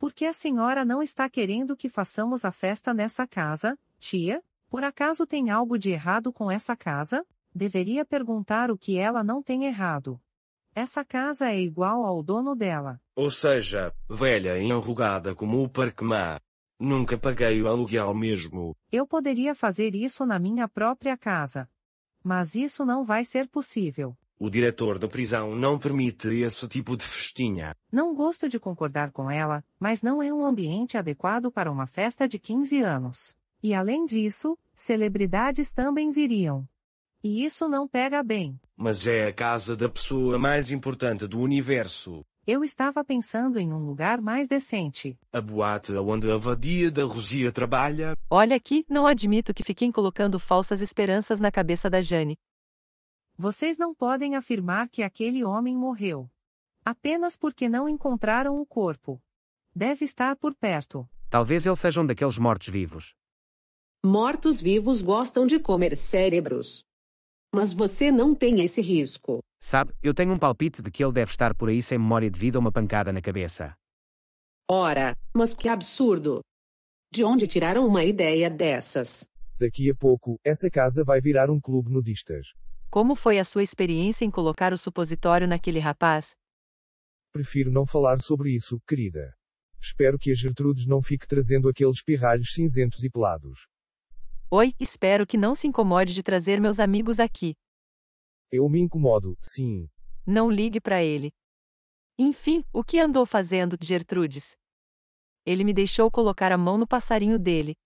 Por que a senhora não está querendo que façamos a festa nessa casa, tia? Por acaso tem algo de errado com essa casa? Deveria perguntar o que ela não tem errado. Essa casa é igual ao dono dela. Ou seja, velha e enrugada como o Parquemã. Nunca paguei o aluguel mesmo. Eu poderia fazer isso na minha própria casa. Mas isso não vai ser possível. O diretor da prisão não permite esse tipo de festinha. Não gosto de concordar com ela, mas não é um ambiente adequado para uma festa de 15 anos. E além disso, celebridades também viriam. E isso não pega bem. Mas é a casa da pessoa mais importante do universo. Eu estava pensando em um lugar mais decente. A boate onde a vadia da Rosia trabalha. Olha aqui, não admito que fiquem colocando falsas esperanças na cabeça da Jane. Vocês não podem afirmar que aquele homem morreu. Apenas porque não encontraram o corpo. Deve estar por perto. Talvez eles sejam daqueles mortos-vivos. Mortos-vivos gostam de comer cérebros. Mas você não tem esse risco. Sabe, eu tenho um palpite de que ele deve estar por aí sem memória devido a uma pancada na cabeça. Ora, mas que absurdo! De onde tiraram uma ideia dessas? Daqui a pouco, essa casa vai virar um clube nudistas. Como foi a sua experiência em colocar o supositório naquele rapaz? Prefiro não falar sobre isso, querida. Espero que a Gertrudes não fique trazendo aqueles pirralhos cinzentos e pelados. Oi, espero que não se incomode de trazer meus amigos aqui. Eu me incomodo, sim. Não ligue para ele. Enfim, o que andou fazendo, Gertrudes? Ele me deixou colocar a mão no passarinho dele.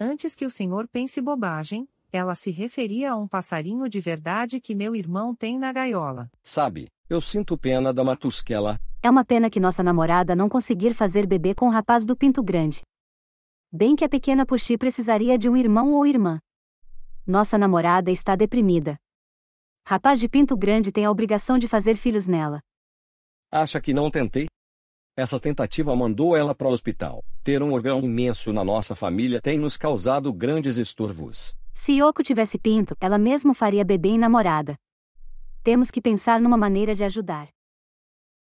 Antes que o senhor pense bobagem, ela se referia a um passarinho de verdade que meu irmão tem na gaiola. Sabe, eu sinto pena da Matusquela. É uma pena que nossa namorada não conseguir fazer bebê com o rapaz do Pinto Grande. Bem que a pequena Puxi precisaria de um irmão ou irmã. Nossa namorada está deprimida. Rapaz de Pinto Grande tem a obrigação de fazer filhos nela. Acha que não tentei? Essa tentativa mandou ela para o hospital. Ter um órgão imenso na nossa família tem nos causado grandes estorvos. Se Yoko tivesse pinto, ela mesmo faria bebê e namorada. Temos que pensar numa maneira de ajudar.